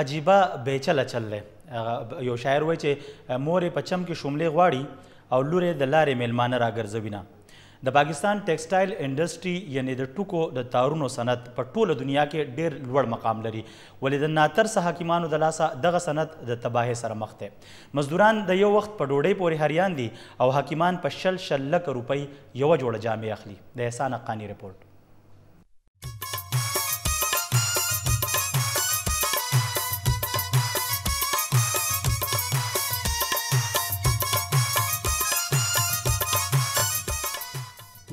عجیبه بیچله چل دی یو شاعر وایي چې مور په چم کې شوملې غواړي او لور د لارې میلمانه راګرځوینه د پاکستان ټیکسټایل انډستری یعنی د ټکو د تارونو صنعت په ټوله دنیا کې ډیر لوړ مقام لري ولې د ناتر سه حکیمانو د لاسه دغه صنعت د تباهي سره مخ دی مزدوران د یو وخت په ډوډۍ پورې حریان دي او حکیمان په شل شل لک روپۍ یو جوړه جامې اخلي د احسان قانی رپورت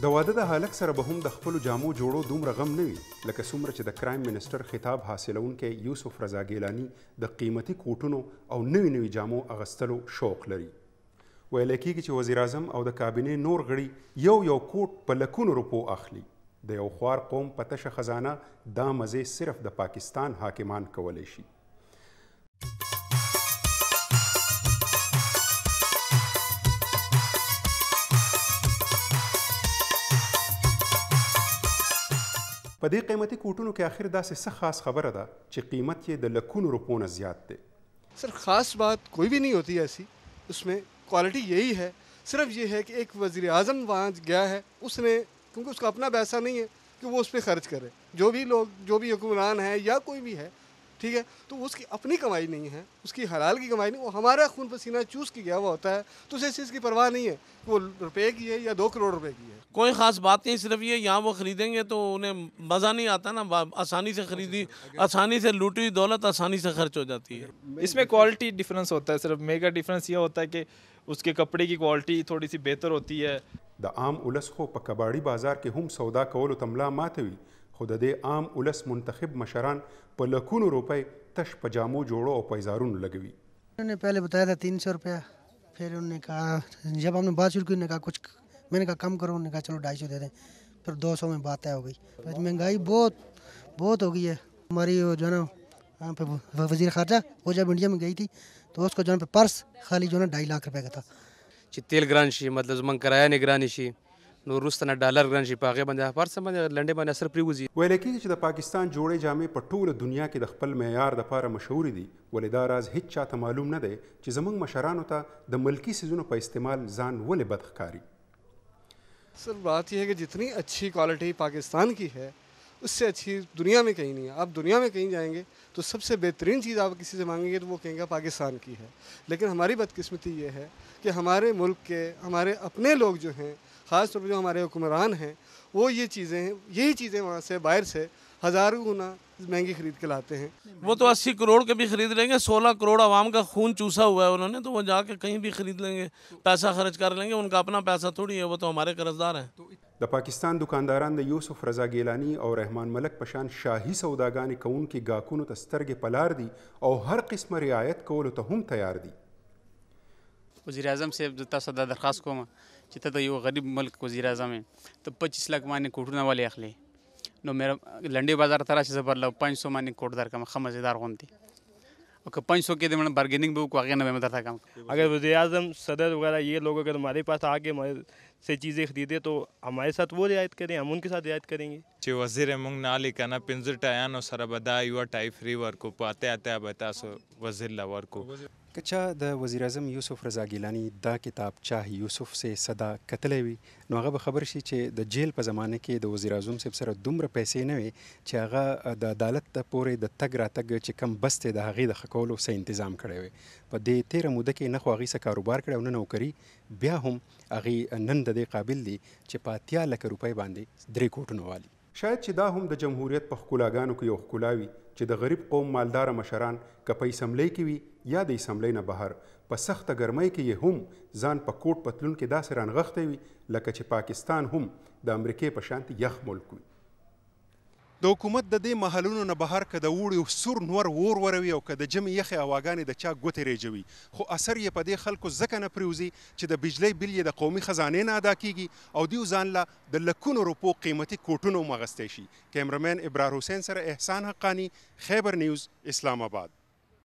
د واده د هالک سره به هم د خپل جامو جوړو دومره غم نه وي لکه څومره چې د کرایم منسټر خطاب حاصلونکې یوسف رضا ګیلانی د قیمتي کوټونو او نوي نوي جامو اغستلو شوق لري ویل کېږي چې وزیر اعظم او د کابینې نور غړي یو یو کوټ په لکونو روپو اخلي د یو خوار قوم په تشه خزانه دا مزې صرف د پاکستان حاکمان کولی شي په دې قیمتي کوټونو کې اخر داسې څه خاص خبره ده چې قیمت یې د لکونو روپو نه زیات دی सर ख़ास बात कोई भी नहीं होती ऐसी उसमें क्वालिटी यही है सिर्फ ये है कि एक वज़ी अजम वहाँ गया है उसने क्योंकि उसका अपना पैसा नहीं है कि वो उस पर ख़र्च करे जो भी लोग जो भी हुक्मरान है या कोई भी है ठीक है तो उसकी अपनी कमाई नहीं है उसकी हलाल की कमाई नहीं वो हमारा खून पसीना चूस के गया हुआ होता है तो उसे इस चीज़ की परवाह नहीं है वो रुपए की है या दो करोड़ रुपए की है कोई ख़ास बात नहीं सिर्फ ये यहाँ वो ख़रीदेंगे तो उन्हें मज़ा नहीं आता ना आसानी से ख़रीदी आसानी से लूटी हुई दौलत आसानी से खर्च हो जाती है इसमें क्वालिटी डिफरेंस होता है सिर्फ मेगा डिफरेंस ये होता है कि उसके कपड़े की क्वालिटी थोड़ी सी बेहतर होती है द आम उलसखो पकबाड़ी बाजार के हम सौदा कौल तमला हुई خو د دې عام ولس منتخب مشران په لکونو روپۍ تش پجامو جوړو او پیزارونو لګوي उन्होंने पहले बताया था तीन सौ रुपया फिर उन्होंने कहा जब हमने बात शुरू की उन्होंने कहा कुछ मैंने कहा कम करो उन्होंने कहा चलो ढाई सौ दे दें फिर दो सौ में बात तय हो गई महंगाई बहुत बहुत हो गई है हमारी जो है ना यहाँ पे वजीर खारजा वो जब इंडिया में गई थी तो उसको जो है पर्स खाली जो है ना ढाई लाख रुपये का था तेल ग्रान शी मतलब जमा किराया निगरानी शी نو وروسته نه ډالر ګران شي په هغې باندې هر څه باندې لنډې باندې اثر پرېوځي ویل کېږي چې د پاکستان جوړې جامې په ټوله دنیا کې د خپل معیار دپاره مشهور دي ولې دا راز هیڅ چاته معلوم نه دی چې زموږ مشرانو ته د ملکی سیزونو په استعمال ځان ولې بد ښکاري سر बात यह है कि जितनी अच्छी क्वालिटी पाकिस्तान की है उससे अच्छी दुनिया में कहीं नहीं है आप दुनिया में कहीं जाएंगे तो सबसे बेहतरीन चीज़ आप किसी से मांगेंगे तो वो कहेंगे पाकिस्तान की है लेकिन हमारी बदकिस्मती ये है कि हमारे मुल्क के हमारे अपने लोग जो हैं ख़ास तौर पर जो हमारे हुक्मरान हैं वो ये चीज़ें हैं यही चीज़ें वहाँ से बाहर से हज़ारों गुना महंगी खरीद के लाते हैं वो तो अस्सी करोड़ के भी खरीद लेंगे सोलह करोड़ आवाम का खून चूसा हुआ है उन्होंने तो वो जाके कहीं भी खरीद लेंगे पैसा खर्च कर लेंगे उनका अपना पैसा थोड़ी है वो तो हमारे कर्जदार हैं तो د پاکستان دکانداران د یوسف رضا ګیلانی او رحمان ملک پشان شاهي سوداګانې کوونکي ګاکونو ته سترګې پلار دي او هر قسمه رعایت کولو ته هم تیار دي وزیر اعظم صاحب د تاسو د درخواست کوم چې ته د یو غریب ملک وزیر اعظم ته 25 لک باندې کوټونه ولې اخلي نو مېر لنډي بازار ته راشي زبر له 500 باندې کوټ درکم خمزیدار غونتی او कि पाँच सौ के दिन मैंने बार्गेनिंग भी आगे ना मैं बताता काम अगर वजी अजम सदर वगैरह ये लोग अगर हमारे पास आके से चीज़ें खरीदे तो हमारे साथ वो रियायत करें हम उनके साथ रियायत करेंगे चे वजीर मुंग नाली कना पिंजर टायानो सरा बदा युवा टाइफ रिवर को पाते आते बता सो वजीर लवर को کچا د وزیر اعظم یوسف رضا گیلانی دا کتاب چاه یوسف سے صدا کتلې وي نو هغه خبر شي چې د جیل په زمانه کې د وزیر اعظم سپ سره دومره پیسې نه وي چې هغه د عدالت ته پورې د تګ را تګ چې کم بسته د هغه د خکولو سه تنظیم کړي وي په دې تیر موده کې نه خو هغه سه کاروبار کړي او نه نوکری بیا هم هغه نن د قابل دي چې پاتیا لکه روپۍ باندې درې کوټونه والی شاید چې دا هم د جمهوریت په ښکلاګانو کې یو ښکلاوي چې د غریب قوم مالدار مشران که په اسمبلی کې وي یا د اسمبلی نه بهر په سخته ګرمۍ کې یې هم ځان په کوټ پتلون کې داسې رانغښتی وي لکه چې پاکستان هم د امریکې په شانتې یخ ملک وي د حکومت د دې محلونو نه بهر که د اوړي سور نور ور وروي او که د ژمي یخې هواګانې د چا ګوتې ریجوي خو اثر یې په دې خلکو ځکه نه پرېوځي چې د بجلی بیل یې د قومي خزانې نه ادا کیږي او دوی ځان له د لکونو روپو قیمتي کوټونو مغستی شي کیمرمین ابرار حسین سره احسان حقانی خیبر نیوز اسلام آباد